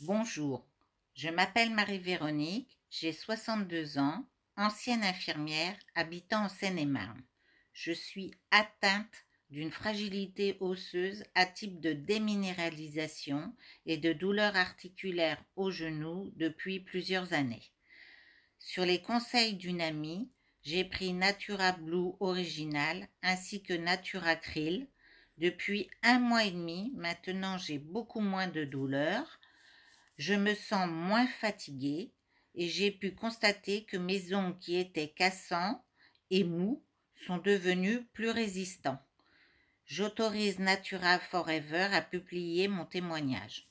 Bonjour, je m'appelle Marie-Véronique, j'ai 62 ans, ancienne infirmière habitant en Seine-et-Marne. Je suis atteinte d'une fragilité osseuse à type de déminéralisation et de douleurs articulaires au genou depuis plusieurs années. Sur les conseils d'une amie, j'ai pris Natura Blue original ainsi que Natura Krill. Depuis un mois et demi, maintenant j'ai beaucoup moins de douleurs. Je me sens moins fatiguée et j'ai pu constater que mes ongles qui étaient cassants et mous sont devenus plus résistants. J'autorise Natura Forever à publier mon témoignage.